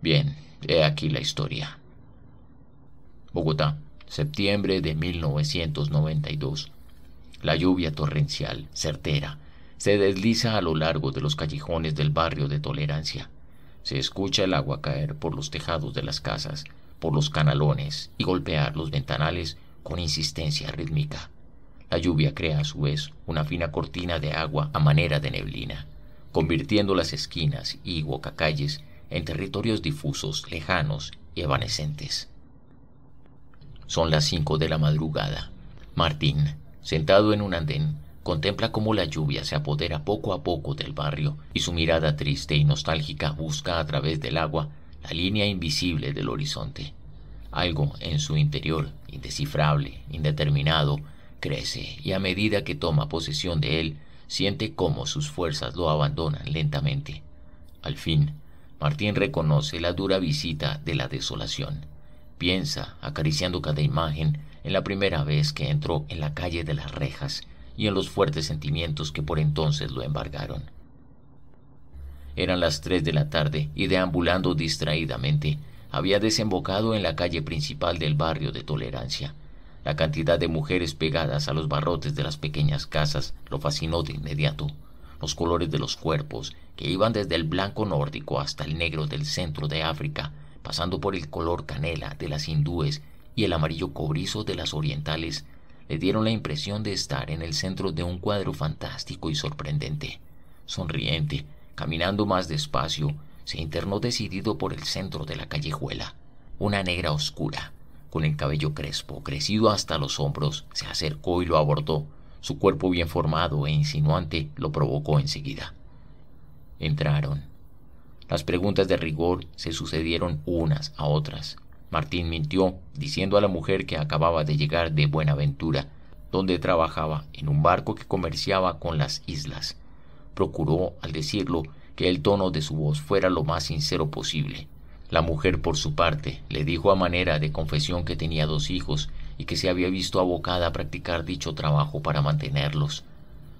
Bien, he aquí la historia. Bogotá, septiembre de 1992. La lluvia torrencial, certera, se desliza a lo largo de los callejones del barrio de Tolerancia. Se escucha el agua caer por los tejados de las casas, por los canalones y golpear los ventanales con insistencia rítmica. La lluvia crea a su vez una fina cortina de agua a manera de neblina, convirtiendo las esquinas y huacacalles en territorios difusos, lejanos y evanescentes. Son las cinco de la madrugada. Martín, sentado en un andén, contempla cómo la lluvia se apodera poco a poco del barrio y su mirada triste y nostálgica busca a través del agua la línea invisible del horizonte. Algo en su interior, indescifrable, indeterminado, crece y a medida que toma posesión de él, siente cómo sus fuerzas lo abandonan lentamente. Al fin, Martín reconoce la dura visita de la desolación. Piensa, acariciando cada imagen, en la primera vez que entró en la calle de las rejas y en los fuertes sentimientos que por entonces lo embargaron. Eran las tres de la tarde y deambulando distraídamente, había desembocado en la calle principal del barrio de Tolerancia. La cantidad de mujeres pegadas a los barrotes de las pequeñas casas lo fascinó de inmediato los colores de los cuerpos, que iban desde el blanco nórdico hasta el negro del centro de África, pasando por el color canela de las hindúes y el amarillo cobrizo de las orientales, le dieron la impresión de estar en el centro de un cuadro fantástico y sorprendente. Sonriente, caminando más despacio, se internó decidido por el centro de la callejuela. Una negra oscura, con el cabello crespo, crecido hasta los hombros, se acercó y lo abordó, su cuerpo bien formado e insinuante lo provocó enseguida. Entraron. Las preguntas de rigor se sucedieron unas a otras. Martín mintió, diciendo a la mujer que acababa de llegar de Buenaventura, donde trabajaba en un barco que comerciaba con las islas. Procuró, al decirlo, que el tono de su voz fuera lo más sincero posible. La mujer, por su parte, le dijo a manera de confesión que tenía dos hijos y que se había visto abocada a practicar dicho trabajo para mantenerlos.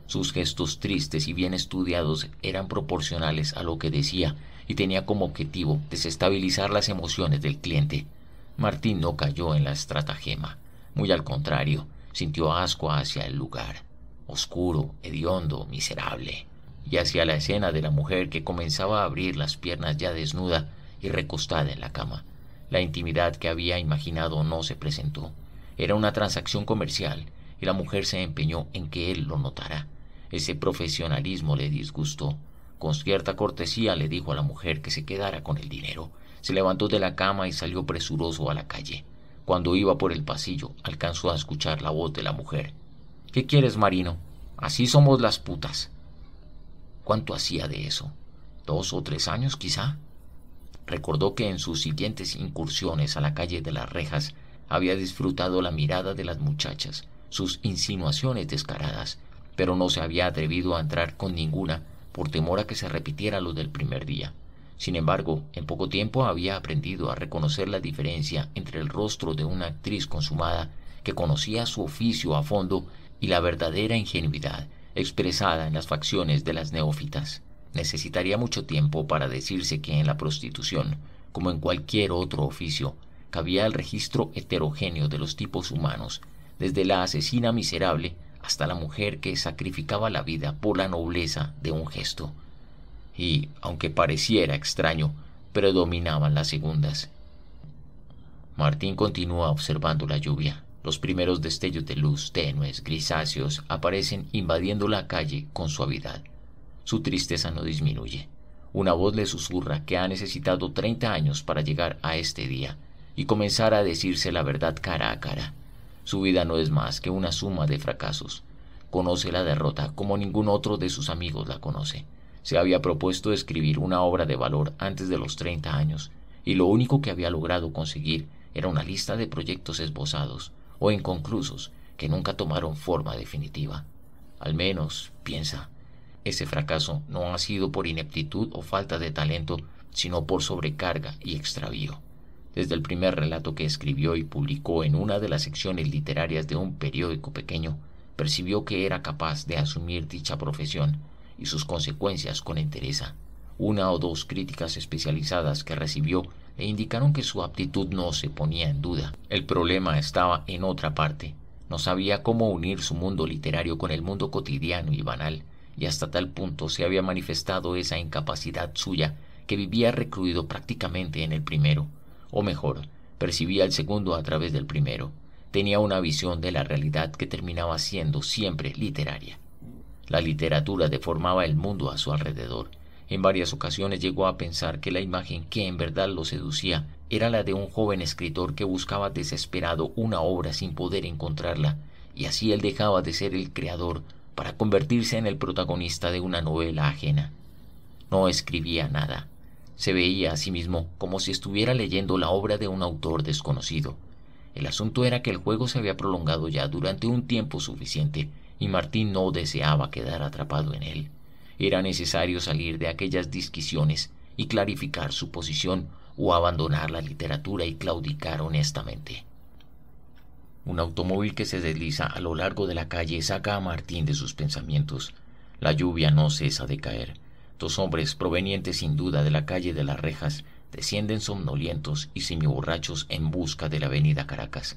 Sus gestos tristes y bien estudiados eran proporcionales a lo que decía y tenía como objetivo desestabilizar las emociones del cliente. Martín no cayó en la estratagema, muy al contrario, sintió asco hacia el lugar, oscuro, hediondo, miserable, y hacia la escena de la mujer que comenzaba a abrir las piernas ya desnuda y recostada en la cama. La intimidad que había imaginado no se presentó. Era una transacción comercial y la mujer se empeñó en que él lo notara. Ese profesionalismo le disgustó. Con cierta cortesía le dijo a la mujer que se quedara con el dinero. Se levantó de la cama y salió presuroso a la calle. Cuando iba por el pasillo, alcanzó a escuchar la voz de la mujer. ¿Qué quieres, Marino? Así somos las putas. ¿Cuánto hacía de eso? ¿Dos o tres años quizá? Recordó que en sus siguientes incursiones a la calle de las rejas había disfrutado la mirada de las muchachas, sus insinuaciones descaradas, pero no se había atrevido a entrar con ninguna por temor a que se repitiera lo del primer día. Sin embargo, en poco tiempo había aprendido a reconocer la diferencia entre el rostro de una actriz consumada que conocía su oficio a fondo y la verdadera ingenuidad expresada en las facciones de las neófitas. Necesitaría mucho tiempo para decirse que en la prostitución, como en cualquier otro oficio, cabía el registro heterogéneo de los tipos humanos, desde la asesina miserable hasta la mujer que sacrificaba la vida por la nobleza de un gesto. Y, aunque pareciera extraño, predominaban las segundas. Martín continúa observando la lluvia. Los primeros destellos de luz tenues, grisáceos, aparecen invadiendo la calle con suavidad. Su tristeza no disminuye. Una voz le susurra que ha necesitado treinta años para llegar a este día y comenzar a decirse la verdad cara a cara. Su vida no es más que una suma de fracasos. Conoce la derrota como ningún otro de sus amigos la conoce. Se había propuesto escribir una obra de valor antes de los 30 años, y lo único que había logrado conseguir era una lista de proyectos esbozados o inconclusos que nunca tomaron forma definitiva. Al menos, piensa, ese fracaso no ha sido por ineptitud o falta de talento, sino por sobrecarga y extravío desde el primer relato que escribió y publicó en una de las secciones literarias de un periódico pequeño, percibió que era capaz de asumir dicha profesión y sus consecuencias con entereza. Una o dos críticas especializadas que recibió le indicaron que su aptitud no se ponía en duda. El problema estaba en otra parte. No sabía cómo unir su mundo literario con el mundo cotidiano y banal, y hasta tal punto se había manifestado esa incapacidad suya que vivía recluido prácticamente en el primero o mejor, percibía el segundo a través del primero. Tenía una visión de la realidad que terminaba siendo siempre literaria. La literatura deformaba el mundo a su alrededor. En varias ocasiones llegó a pensar que la imagen que en verdad lo seducía era la de un joven escritor que buscaba desesperado una obra sin poder encontrarla, y así él dejaba de ser el creador para convertirse en el protagonista de una novela ajena. No escribía nada, se veía a sí mismo como si estuviera leyendo la obra de un autor desconocido. El asunto era que el juego se había prolongado ya durante un tiempo suficiente y Martín no deseaba quedar atrapado en él. Era necesario salir de aquellas disquisiciones y clarificar su posición o abandonar la literatura y claudicar honestamente. Un automóvil que se desliza a lo largo de la calle saca a Martín de sus pensamientos. La lluvia no cesa de caer. Dos hombres provenientes sin duda de la calle de las rejas descienden somnolientos y semiborrachos en busca de la avenida Caracas.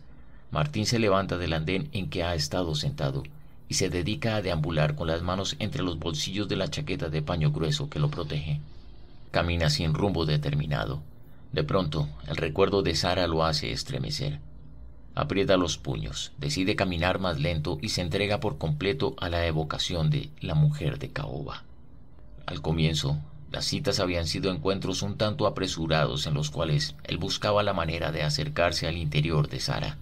Martín se levanta del andén en que ha estado sentado y se dedica a deambular con las manos entre los bolsillos de la chaqueta de paño grueso que lo protege. Camina sin rumbo determinado. De pronto, el recuerdo de Sara lo hace estremecer. Aprieta los puños, decide caminar más lento y se entrega por completo a la evocación de la mujer de Caoba. Al comienzo, las citas habían sido encuentros un tanto apresurados en los cuales él buscaba la manera de acercarse al interior de Sara.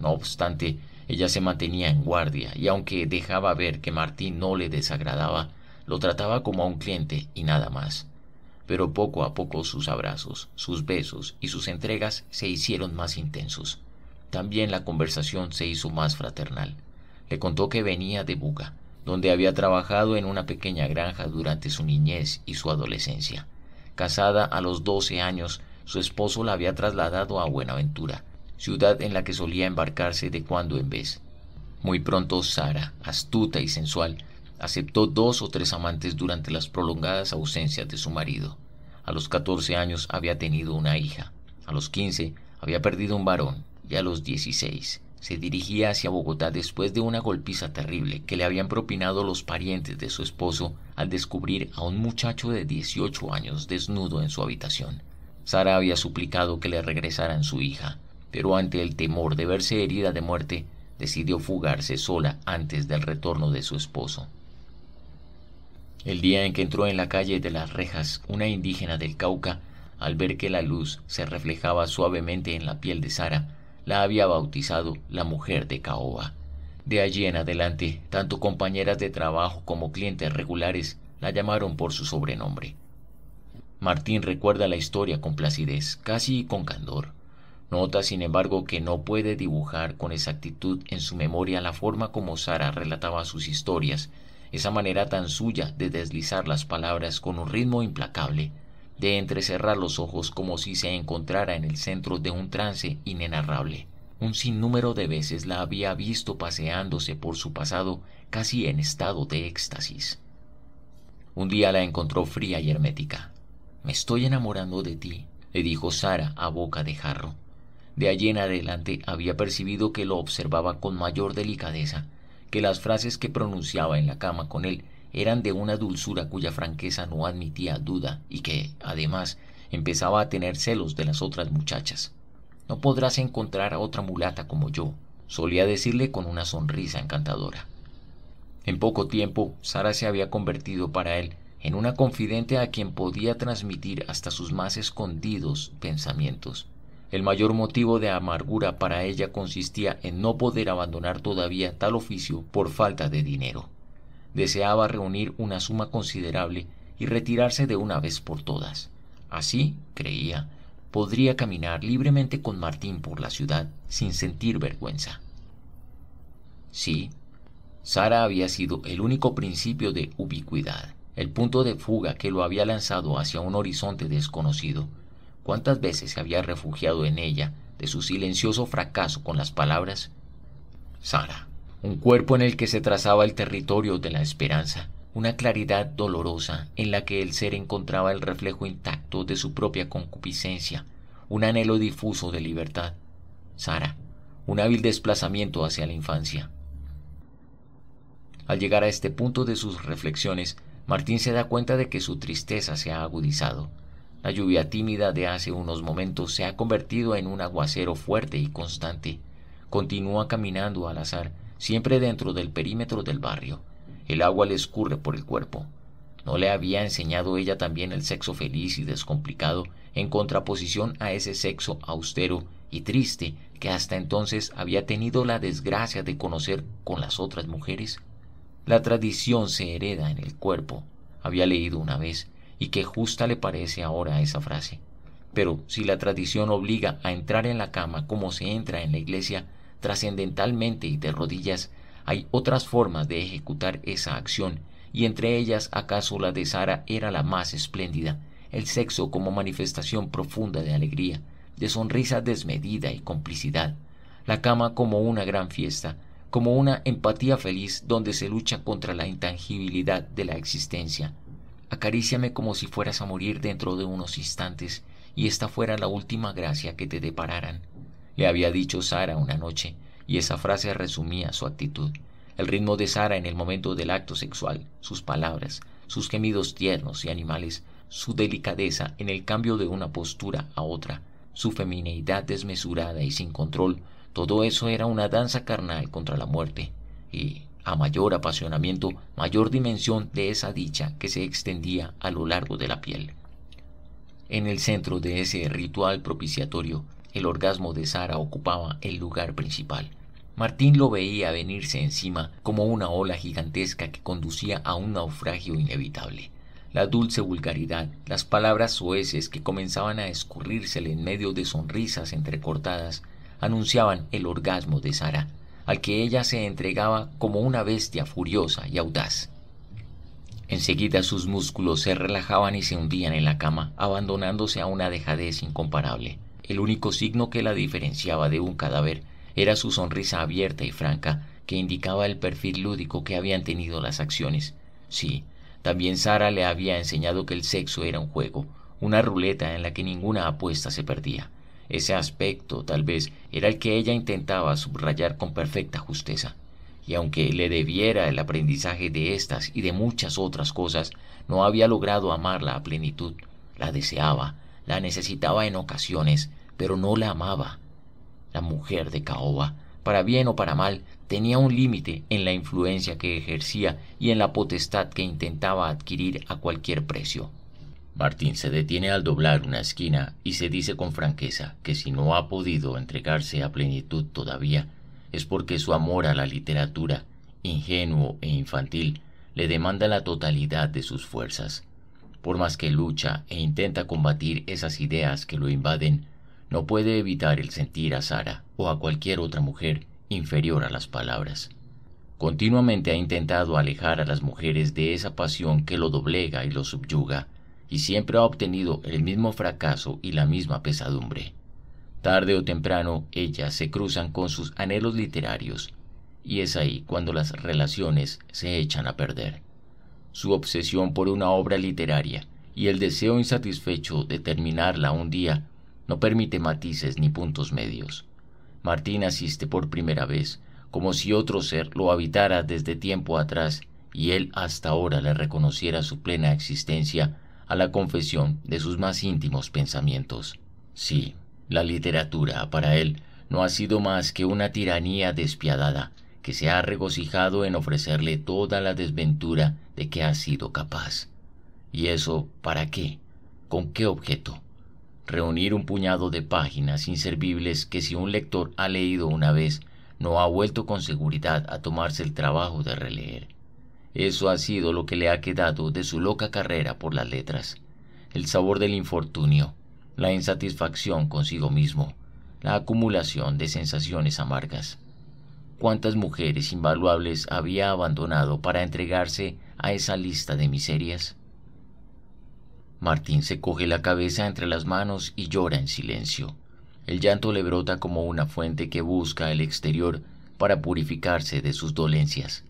No obstante, ella se mantenía en guardia y aunque dejaba ver que Martín no le desagradaba, lo trataba como a un cliente y nada más. Pero poco a poco sus abrazos, sus besos y sus entregas se hicieron más intensos. También la conversación se hizo más fraternal. Le contó que venía de Buga, donde había trabajado en una pequeña granja durante su niñez y su adolescencia. Casada a los doce años, su esposo la había trasladado a Buenaventura, ciudad en la que solía embarcarse de cuando en vez. Muy pronto Sara, astuta y sensual, aceptó dos o tres amantes durante las prolongadas ausencias de su marido. A los 14 años había tenido una hija, a los quince, había perdido un varón y a los 16 se dirigía hacia Bogotá después de una golpiza terrible que le habían propinado los parientes de su esposo al descubrir a un muchacho de 18 años desnudo en su habitación. Sara había suplicado que le regresaran su hija, pero ante el temor de verse herida de muerte, decidió fugarse sola antes del retorno de su esposo. El día en que entró en la calle de las rejas una indígena del Cauca, al ver que la luz se reflejaba suavemente en la piel de Sara, la había bautizado la mujer de Caoba. De allí en adelante, tanto compañeras de trabajo como clientes regulares la llamaron por su sobrenombre. Martín recuerda la historia con placidez, casi con candor. Nota, sin embargo, que no puede dibujar con exactitud en su memoria la forma como Sara relataba sus historias, esa manera tan suya de deslizar las palabras con un ritmo implacable, de entrecerrar los ojos como si se encontrara en el centro de un trance inenarrable. Un sinnúmero de veces la había visto paseándose por su pasado casi en estado de éxtasis. Un día la encontró fría y hermética. Me estoy enamorando de ti, le dijo Sara a boca de jarro. De allí en adelante había percibido que lo observaba con mayor delicadeza, que las frases que pronunciaba en la cama con él eran de una dulzura cuya franqueza no admitía duda y que, además, empezaba a tener celos de las otras muchachas. No podrás encontrar a otra mulata como yo, solía decirle con una sonrisa encantadora. En poco tiempo, Sara se había convertido para él en una confidente a quien podía transmitir hasta sus más escondidos pensamientos. El mayor motivo de amargura para ella consistía en no poder abandonar todavía tal oficio por falta de dinero deseaba reunir una suma considerable y retirarse de una vez por todas. Así, creía, podría caminar libremente con Martín por la ciudad sin sentir vergüenza. Sí, Sara había sido el único principio de ubicuidad, el punto de fuga que lo había lanzado hacia un horizonte desconocido. ¿Cuántas veces se había refugiado en ella de su silencioso fracaso con las palabras Sara? un cuerpo en el que se trazaba el territorio de la esperanza, una claridad dolorosa en la que el ser encontraba el reflejo intacto de su propia concupiscencia, un anhelo difuso de libertad. Sara, un hábil desplazamiento hacia la infancia. Al llegar a este punto de sus reflexiones, Martín se da cuenta de que su tristeza se ha agudizado. La lluvia tímida de hace unos momentos se ha convertido en un aguacero fuerte y constante. Continúa caminando al azar, siempre dentro del perímetro del barrio. El agua le escurre por el cuerpo. ¿No le había enseñado ella también el sexo feliz y descomplicado en contraposición a ese sexo austero y triste que hasta entonces había tenido la desgracia de conocer con las otras mujeres? La tradición se hereda en el cuerpo, había leído una vez, y qué justa le parece ahora esa frase. Pero si la tradición obliga a entrar en la cama como se entra en la iglesia, trascendentalmente y de rodillas, hay otras formas de ejecutar esa acción, y entre ellas acaso la de Sara era la más espléndida, el sexo como manifestación profunda de alegría, de sonrisa desmedida y complicidad, la cama como una gran fiesta, como una empatía feliz donde se lucha contra la intangibilidad de la existencia. Acaríciame como si fueras a morir dentro de unos instantes y esta fuera la última gracia que te depararan le había dicho Sara una noche, y esa frase resumía su actitud. El ritmo de Sara en el momento del acto sexual, sus palabras, sus gemidos tiernos y animales, su delicadeza en el cambio de una postura a otra, su femineidad desmesurada y sin control, todo eso era una danza carnal contra la muerte, y a mayor apasionamiento, mayor dimensión de esa dicha que se extendía a lo largo de la piel. En el centro de ese ritual propiciatorio el orgasmo de Sara ocupaba el lugar principal. Martín lo veía venirse encima como una ola gigantesca que conducía a un naufragio inevitable. La dulce vulgaridad, las palabras soeces que comenzaban a escurrírsele en medio de sonrisas entrecortadas, anunciaban el orgasmo de Sara, al que ella se entregaba como una bestia furiosa y audaz. Enseguida sus músculos se relajaban y se hundían en la cama, abandonándose a una dejadez incomparable. El único signo que la diferenciaba de un cadáver era su sonrisa abierta y franca, que indicaba el perfil lúdico que habían tenido las acciones. Sí, también Sara le había enseñado que el sexo era un juego, una ruleta en la que ninguna apuesta se perdía. Ese aspecto, tal vez, era el que ella intentaba subrayar con perfecta justeza. Y aunque le debiera el aprendizaje de estas y de muchas otras cosas, no había logrado amarla a plenitud. La deseaba, la necesitaba en ocasiones, pero no la amaba. La mujer de Caoba, para bien o para mal, tenía un límite en la influencia que ejercía y en la potestad que intentaba adquirir a cualquier precio. Martín se detiene al doblar una esquina y se dice con franqueza que si no ha podido entregarse a plenitud todavía, es porque su amor a la literatura, ingenuo e infantil, le demanda la totalidad de sus fuerzas. Por más que lucha e intenta combatir esas ideas que lo invaden, no puede evitar el sentir a Sara o a cualquier otra mujer inferior a las palabras. Continuamente ha intentado alejar a las mujeres de esa pasión que lo doblega y lo subyuga, y siempre ha obtenido el mismo fracaso y la misma pesadumbre. Tarde o temprano ellas se cruzan con sus anhelos literarios, y es ahí cuando las relaciones se echan a perder. Su obsesión por una obra literaria y el deseo insatisfecho de terminarla un día no permite matices ni puntos medios. Martín asiste por primera vez, como si otro ser lo habitara desde tiempo atrás y él hasta ahora le reconociera su plena existencia a la confesión de sus más íntimos pensamientos. Sí, la literatura para él no ha sido más que una tiranía despiadada que se ha regocijado en ofrecerle toda la desventura de que ha sido capaz. ¿Y eso para qué? ¿Con qué objeto? reunir un puñado de páginas inservibles que si un lector ha leído una vez, no ha vuelto con seguridad a tomarse el trabajo de releer. Eso ha sido lo que le ha quedado de su loca carrera por las letras, el sabor del infortunio, la insatisfacción consigo mismo, la acumulación de sensaciones amargas. ¿Cuántas mujeres invaluables había abandonado para entregarse a esa lista de miserias? Martín se coge la cabeza entre las manos y llora en silencio. El llanto le brota como una fuente que busca el exterior para purificarse de sus dolencias.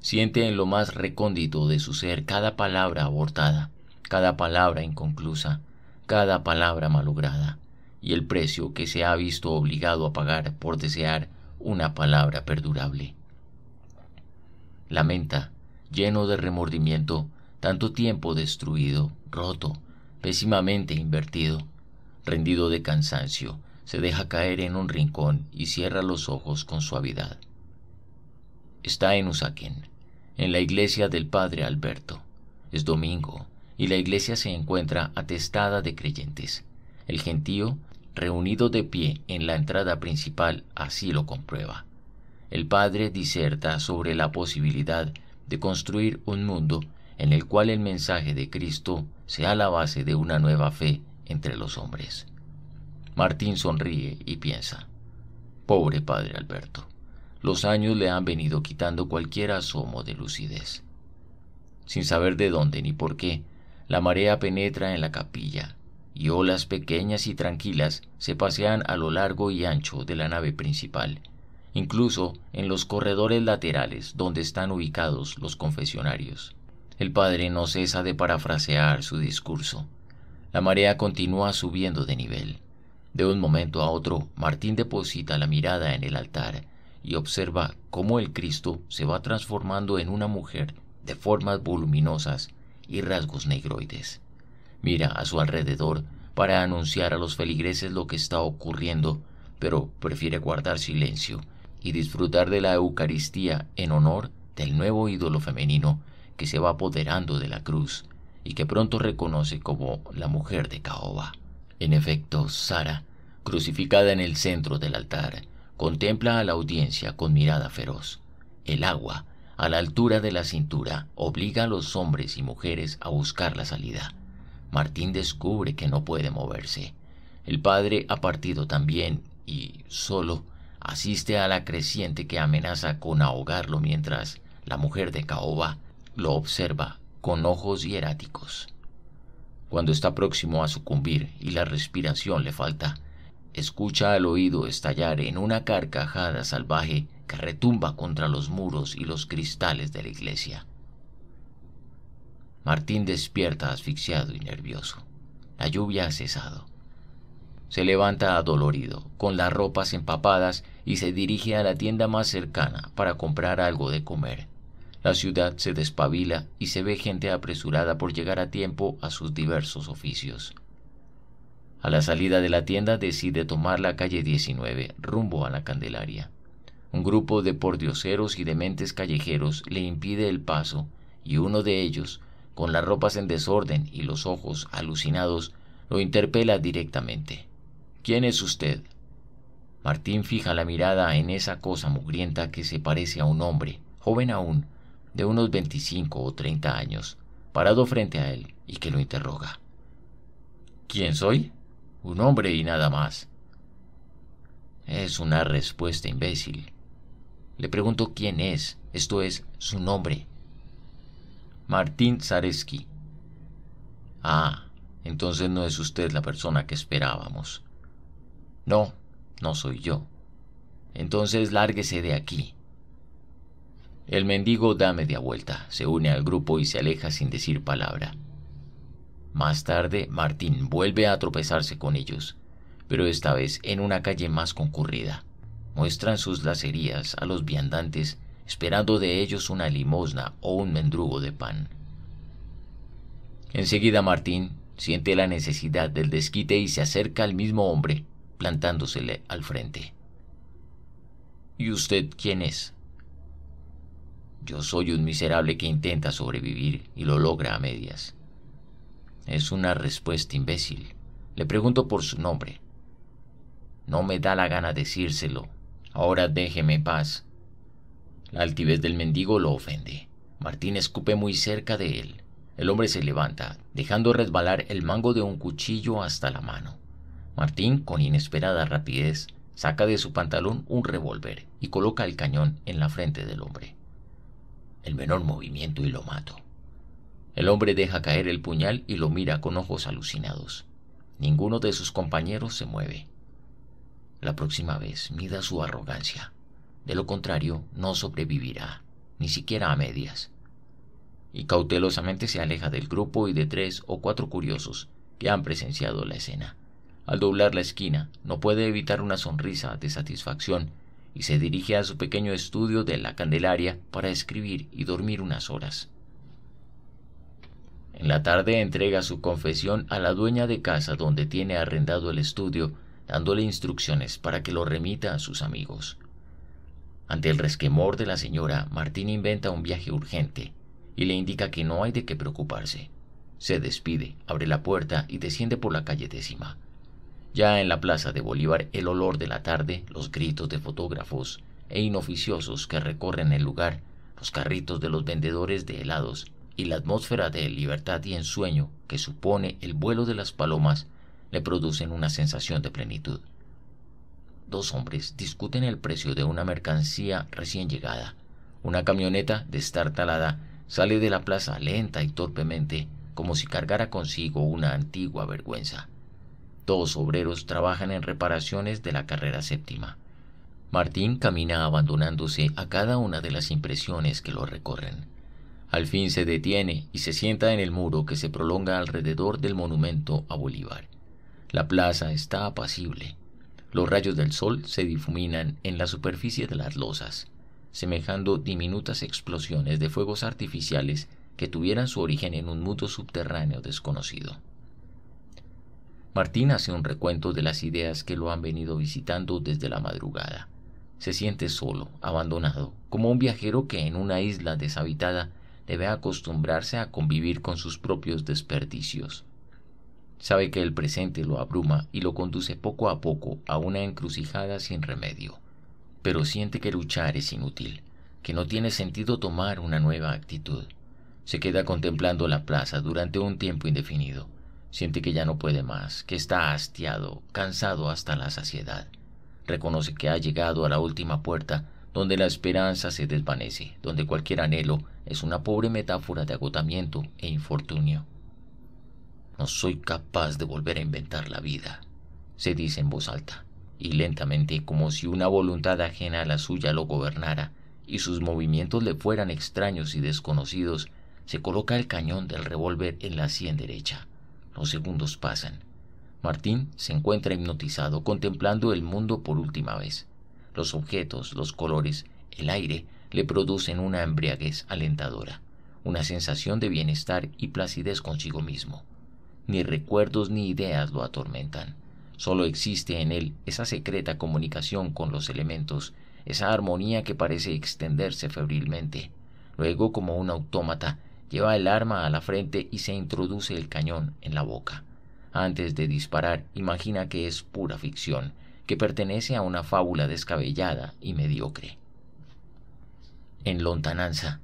Siente en lo más recóndito de su ser cada palabra abortada, cada palabra inconclusa, cada palabra malograda, y el precio que se ha visto obligado a pagar por desear una palabra perdurable. Lamenta, lleno de remordimiento, tanto tiempo destruido, roto, pésimamente invertido, rendido de cansancio, se deja caer en un rincón y cierra los ojos con suavidad. Está en Usaquén, en la iglesia del Padre Alberto. Es domingo y la iglesia se encuentra atestada de creyentes. El gentío, reunido de pie en la entrada principal, así lo comprueba. El padre diserta sobre la posibilidad de construir un mundo en el cual el mensaje de Cristo sea la base de una nueva fe entre los hombres. Martín sonríe y piensa, pobre padre Alberto, los años le han venido quitando cualquier asomo de lucidez. Sin saber de dónde ni por qué, la marea penetra en la capilla, y olas pequeñas y tranquilas se pasean a lo largo y ancho de la nave principal, incluso en los corredores laterales donde están ubicados los confesionarios. El padre no cesa de parafrasear su discurso. La marea continúa subiendo de nivel. De un momento a otro, Martín deposita la mirada en el altar y observa cómo el Cristo se va transformando en una mujer de formas voluminosas y rasgos negroides. Mira a su alrededor para anunciar a los feligreses lo que está ocurriendo, pero prefiere guardar silencio y disfrutar de la Eucaristía en honor del nuevo ídolo femenino se va apoderando de la cruz y que pronto reconoce como la mujer de Caoba. En efecto, Sara, crucificada en el centro del altar, contempla a la audiencia con mirada feroz. El agua, a la altura de la cintura, obliga a los hombres y mujeres a buscar la salida. Martín descubre que no puede moverse. El padre ha partido también y, solo, asiste a la creciente que amenaza con ahogarlo mientras la mujer de Caoba lo observa con ojos hieráticos. Cuando está próximo a sucumbir y la respiración le falta, escucha al oído estallar en una carcajada salvaje que retumba contra los muros y los cristales de la iglesia. Martín despierta asfixiado y nervioso. La lluvia ha cesado. Se levanta adolorido, con las ropas empapadas, y se dirige a la tienda más cercana para comprar algo de comer. La ciudad se despabila y se ve gente apresurada por llegar a tiempo a sus diversos oficios. A la salida de la tienda decide tomar la calle 19, rumbo a la Candelaria. Un grupo de pordioseros y dementes callejeros le impide el paso y uno de ellos, con las ropas en desorden y los ojos alucinados, lo interpela directamente. ¿Quién es usted? Martín fija la mirada en esa cosa mugrienta que se parece a un hombre, joven aún, de unos 25 o 30 años, parado frente a él y que lo interroga. ¿Quién soy? Un hombre y nada más. Es una respuesta imbécil. Le pregunto quién es, esto es su nombre. Martín Zareski. Ah, entonces no es usted la persona que esperábamos. No, no soy yo. Entonces lárguese de aquí. El mendigo da media vuelta, se une al grupo y se aleja sin decir palabra. Más tarde, Martín vuelve a tropezarse con ellos, pero esta vez en una calle más concurrida. Muestran sus lacerías a los viandantes, esperando de ellos una limosna o un mendrugo de pan. Enseguida Martín siente la necesidad del desquite y se acerca al mismo hombre, plantándosele al frente. ¿Y usted quién es? Yo soy un miserable que intenta sobrevivir y lo logra a medias. Es una respuesta imbécil. Le pregunto por su nombre. No me da la gana decírselo. Ahora déjeme paz. La altivez del mendigo lo ofende. Martín escupe muy cerca de él. El hombre se levanta, dejando resbalar el mango de un cuchillo hasta la mano. Martín, con inesperada rapidez, saca de su pantalón un revólver y coloca el cañón en la frente del hombre el menor movimiento y lo mato. El hombre deja caer el puñal y lo mira con ojos alucinados. Ninguno de sus compañeros se mueve. La próxima vez mida su arrogancia. De lo contrario, no sobrevivirá, ni siquiera a medias. Y cautelosamente se aleja del grupo y de tres o cuatro curiosos que han presenciado la escena. Al doblar la esquina, no puede evitar una sonrisa de satisfacción y se dirige a su pequeño estudio de la Candelaria para escribir y dormir unas horas. En la tarde entrega su confesión a la dueña de casa donde tiene arrendado el estudio, dándole instrucciones para que lo remita a sus amigos. Ante el resquemor de la señora, Martín inventa un viaje urgente y le indica que no hay de qué preocuparse. Se despide, abre la puerta y desciende por la calle décima. Ya en la plaza de Bolívar el olor de la tarde, los gritos de fotógrafos e inoficiosos que recorren el lugar, los carritos de los vendedores de helados y la atmósfera de libertad y ensueño que supone el vuelo de las palomas le producen una sensación de plenitud. Dos hombres discuten el precio de una mercancía recién llegada. Una camioneta destartalada sale de la plaza lenta y torpemente como si cargara consigo una antigua vergüenza. Dos obreros trabajan en reparaciones de la carrera séptima. Martín camina abandonándose a cada una de las impresiones que lo recorren. Al fin se detiene y se sienta en el muro que se prolonga alrededor del monumento a Bolívar. La plaza está apacible. Los rayos del sol se difuminan en la superficie de las losas, semejando diminutas explosiones de fuegos artificiales que tuvieran su origen en un mundo subterráneo desconocido. Martín hace un recuento de las ideas que lo han venido visitando desde la madrugada. Se siente solo, abandonado, como un viajero que en una isla deshabitada debe acostumbrarse a convivir con sus propios desperdicios. Sabe que el presente lo abruma y lo conduce poco a poco a una encrucijada sin remedio, pero siente que luchar es inútil, que no tiene sentido tomar una nueva actitud. Se queda contemplando la plaza durante un tiempo indefinido, Siente que ya no puede más, que está hastiado, cansado hasta la saciedad. Reconoce que ha llegado a la última puerta, donde la esperanza se desvanece, donde cualquier anhelo es una pobre metáfora de agotamiento e infortunio. No soy capaz de volver a inventar la vida, se dice en voz alta, y lentamente, como si una voluntad ajena a la suya lo gobernara, y sus movimientos le fueran extraños y desconocidos, se coloca el cañón del revólver en la sien derecha. Los segundos pasan. Martín se encuentra hipnotizado contemplando el mundo por última vez. Los objetos, los colores, el aire le producen una embriaguez alentadora, una sensación de bienestar y placidez consigo mismo. Ni recuerdos ni ideas lo atormentan. Solo existe en él esa secreta comunicación con los elementos, esa armonía que parece extenderse febrilmente. Luego, como un autómata, lleva el arma a la frente y se introduce el cañón en la boca. Antes de disparar, imagina que es pura ficción, que pertenece a una fábula descabellada y mediocre. En lontananza,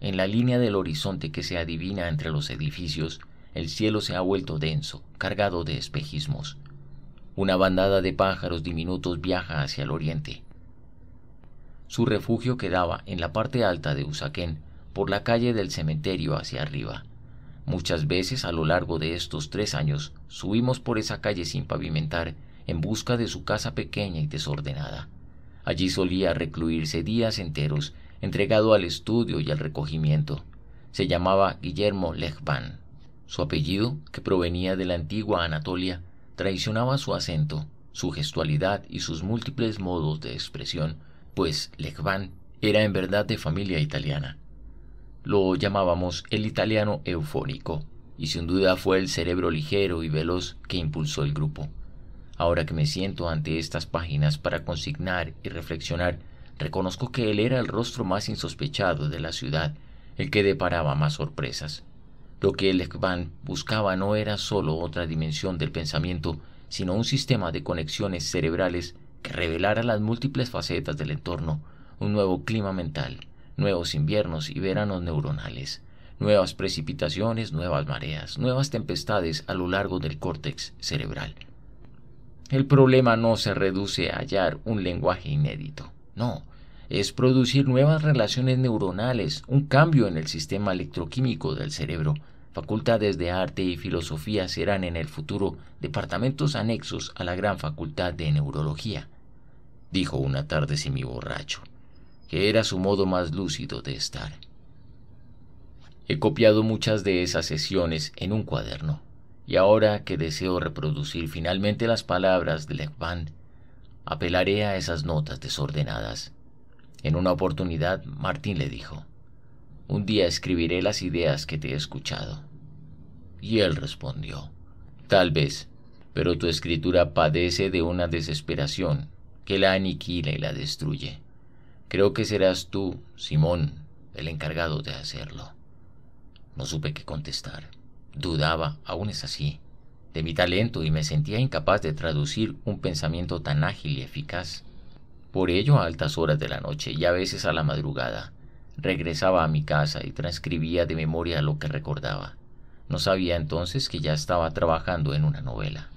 en la línea del horizonte que se adivina entre los edificios, el cielo se ha vuelto denso, cargado de espejismos. Una bandada de pájaros diminutos viaja hacia el oriente. Su refugio quedaba en la parte alta de Usaquén, por la calle del cementerio hacia arriba. Muchas veces a lo largo de estos tres años subimos por esa calle sin pavimentar en busca de su casa pequeña y desordenada. Allí solía recluirse días enteros, entregado al estudio y al recogimiento. Se llamaba Guillermo Lechban. Su apellido, que provenía de la antigua Anatolia, traicionaba su acento, su gestualidad y sus múltiples modos de expresión, pues Lechban era en verdad de familia italiana. Lo llamábamos el italiano eufónico, y sin duda fue el cerebro ligero y veloz que impulsó el grupo. Ahora que me siento ante estas páginas para consignar y reflexionar, reconozco que él era el rostro más insospechado de la ciudad, el que deparaba más sorpresas. Lo que el buscaba no era sólo otra dimensión del pensamiento, sino un sistema de conexiones cerebrales que revelara las múltiples facetas del entorno, un nuevo clima mental, nuevos inviernos y veranos neuronales, nuevas precipitaciones, nuevas mareas, nuevas tempestades a lo largo del córtex cerebral. El problema no se reduce a hallar un lenguaje inédito, no, es producir nuevas relaciones neuronales, un cambio en el sistema electroquímico del cerebro. Facultades de arte y filosofía serán en el futuro departamentos anexos a la gran facultad de neurología, dijo una tarde semiborracho que era su modo más lúcido de estar. He copiado muchas de esas sesiones en un cuaderno, y ahora que deseo reproducir finalmente las palabras de Lechban, apelaré a esas notas desordenadas. En una oportunidad, Martín le dijo, Un día escribiré las ideas que te he escuchado. Y él respondió, Tal vez, pero tu escritura padece de una desesperación que la aniquila y la destruye. Creo que serás tú, Simón, el encargado de hacerlo. No supe qué contestar. Dudaba, aún es así, de mi talento y me sentía incapaz de traducir un pensamiento tan ágil y eficaz. Por ello, a altas horas de la noche y a veces a la madrugada, regresaba a mi casa y transcribía de memoria lo que recordaba. No sabía entonces que ya estaba trabajando en una novela.